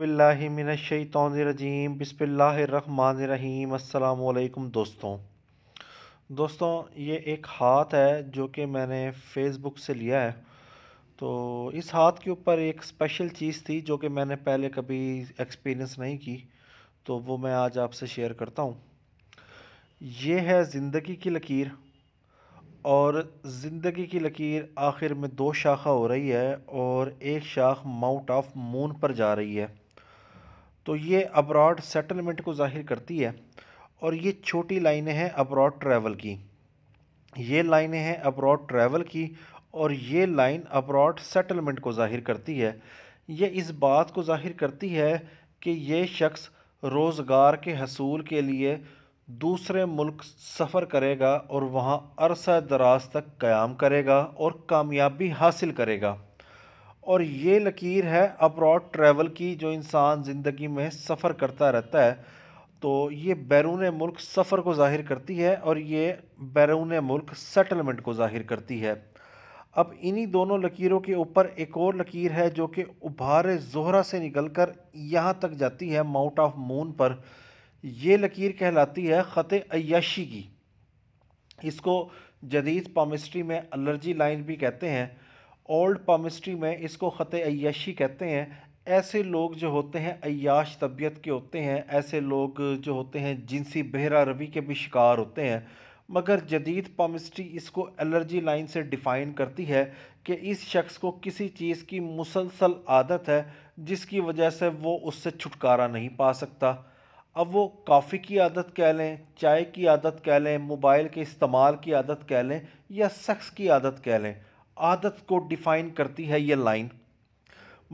अज़बिल्लिमिनशैतरजीम बसमीम अल्लाम दोस्तों दोस्तों ये एक हाथ है जो कि मैंने फ़ेसबुक से लिया है तो इस हाथ के ऊपर एक स्पेशल चीज़ थी जो कि मैंने पहले कभी एक्सपीरियंस नहीं की तो वो मैं आज आपसे शेयर करता हूँ ये है ज़िंदगी की लकीर और ज़िंदगी की लकीर आखिर में दो शाखा हो रही है और एक शाख माउंट ऑफ मून पर जा रही है तो ये अब्रॉड सेटलमेंट को जाहिर करती है और ये छोटी लाइनें हैं अब्रॉड ट्रैवल की ये लाइनें हैं अब्रॉड ट्रैवल की और ये लाइन अब्रॉड सेटलमेंट को जाहिर करती है ये इस बात को जाहिर करती है कि ये शख्स रोज़गार के हसूल के लिए दूसरे मुल्क सफ़र करेगा और वहाँ अरसा दराज तक क़याम करेगा और कामयाबी हासिल करेगा और ये लकीर है अब्रॉड ट्रैवल की जो इंसान ज़िंदगी में सफ़र करता रहता है तो ये बैरून मुल्क सफ़र को ज़ाहिर करती है और ये बैरून मुल्क सेटलमेंट को ज़ाहिर करती है अब इन्हीं दोनों लकीरों के ऊपर एक और लकीर है जो कि उभार जोहरा से निकलकर यहाँ तक जाती है माउंट ऑफ मून पर ये लकीर कहलाती है ख़त अयाशी की इसको जदीद पामिस्ट्री में अलर्जी लाइन भी कहते हैं ओल्ड पामिस्ट्री में इसको ख़त अयाशी कहते हैं ऐसे लोग जो होते हैं अयाश तबीयत के होते हैं ऐसे लोग जो होते हैं जिनसी बहरा रवि के भी शिकार होते हैं मगर जदीद पामिस्ट्री इसको एलर्जी लाइन से डिफ़ाइन करती है कि इस शख्स को किसी चीज़ की मुसलसल आदत है जिसकी वजह से वो उससे छुटकारा नहीं पा सकता अब वो कॉफ़ी की आदत कह लें चाय की आदत कह लें मोबाइल के इस्तेमाल की आदत कह लें या सेक्स की आदत कह लें आदत को डिफ़ाइन करती है ये लाइन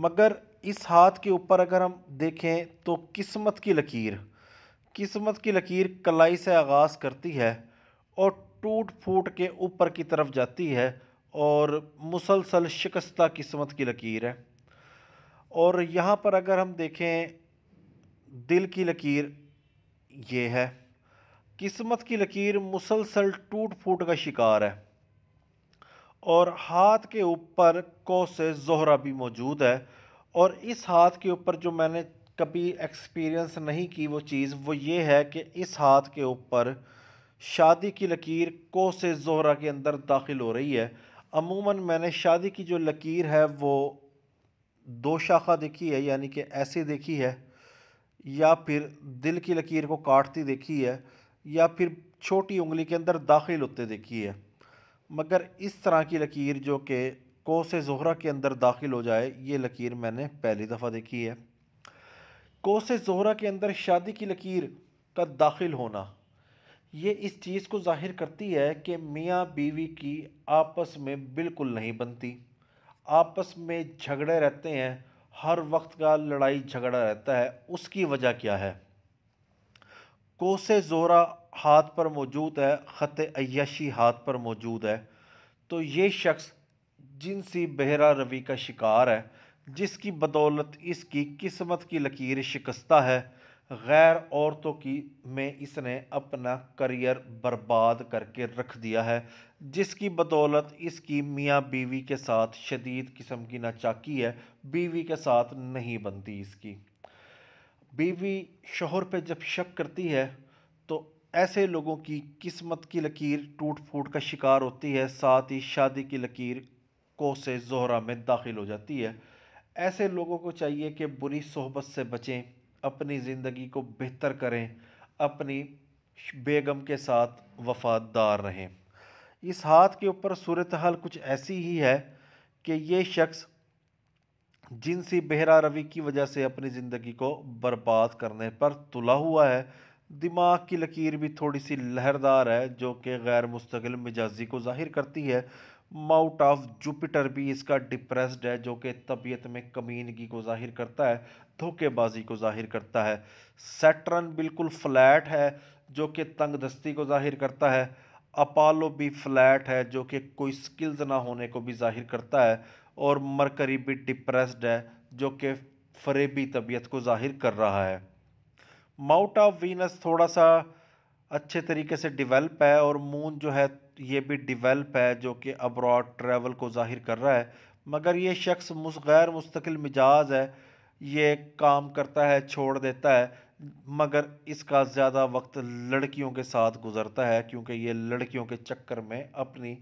मगर इस हाथ के ऊपर अगर हम देखें तो किस्मत की लकीर किस्मत की लकीर कलाई से आगाज़ करती है और टूट फूट के ऊपर की तरफ जाती है और मुसलसल शिकस्ता किस्मत की लकीर है और यहाँ पर अगर हम देखें दिल की लकीर ये है किस्मत की लकीर मुसलसल टूट फूट का शिकार है और हाथ के ऊपर से जोहरा भी मौजूद है और इस हाथ के ऊपर जो मैंने कभी एक्सपीरियंस नहीं की वो चीज़ वो ये है कि इस हाथ के ऊपर शादी की लकीर से जोहरा के अंदर दाखिल हो रही है अमूमन मैंने शादी की जो लकीर है वो दो शाखा देखी है यानी कि ऐसे देखी है या फिर दिल की लकीर को काटती देखी है या फिर छोटी उंगली के अंदर दाखिल होते देखी है मगर इस तरह की लकीर जो कि कोस जहरा के अंदर दाखिल हो जाए ये लकीर मैंने पहली दफ़ा देखी है कोस जहरा के अंदर शादी की लकीर का दाखिल होना ये इस चीज़ को जाहिर करती है कि मियाँ बीवी की आपस में बिल्कुल नहीं बनती आपस में झगड़े रहते हैं हर वक्त का लड़ाई झगड़ा रहता है उसकी वजह क्या है कोस ज़ोरा हाथ पर मौजूद है ख़त अयशी हाथ पर मौजूद है तो ये शख्स जिनसी बहरा रवि का शिकार है जिसकी बदौलत इसकी किस्मत की लकीर शिकस्ता है गैर औरतों की में इसने अपना करियर बर्बाद करके रख दिया है जिसकी बदौलत इसकी मियाँ बीवी के साथ शदीद किस्म की नाचाकी है बीवी के साथ नहीं बनती इसकी बीवी शोहर पे जब शक करती है तो ऐसे लोगों की किस्मत की लकीर टूट फूट का शिकार होती है साथ ही शादी की लकीर कोसे जोहरा में दाखिल हो जाती है ऐसे लोगों को चाहिए कि बुरी सोहबत से बचें अपनी ज़िंदगी को बेहतर करें अपनी बेगम के साथ वफादार रहें इस हाथ के ऊपर सूरत हाल कुछ ऐसी ही है कि ये शख्स जिनसी बहरा रवि की वजह से अपनी ज़िंदगी को बर्बाद करने पर तुला हुआ है दिमाग की लकीर भी थोड़ी सी लहरदार है जो कि गैर मुस्तकिल मिजाजी को जाहिर करती है माउट ऑफ जुपिटर भी इसका डिप्रेस्ड है जो कि तबीयत में कमीनगी को जाहिर करता है धोखेबाजी को जाहिर करता है सेटरन बिल्कुल फ्लैट है जो कि तंग दस्ती को जाहिर करता है अपालो भी फ्लैट है जो कि कोई स्किल्स ना होने को भी जाहिर करता है और मरकरी भी डिप्रेस्ड है जो कि फरेबी तबीयत को जाहिर कर रहा है माउट ऑफ वीनस थोड़ा सा अच्छे तरीके से डिवेल्प है और मून जो है ये भी डिवेल्प है जो कि अब्रॉड ट्रैवल को जाहिर कर रहा है मगर ये शख्स मुस गैर मुस्तकिल मिजाज है ये काम करता है छोड़ देता है मगर इसका ज़्यादा वक्त लड़कियों के साथ गुजरता है क्योंकि ये लड़कियों के चक्कर में अपनी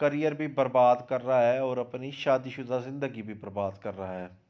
करियर भी बर्बाद कर रहा है और अपनी शादीशुदा ज़िंदगी भी बर्बाद कर रहा है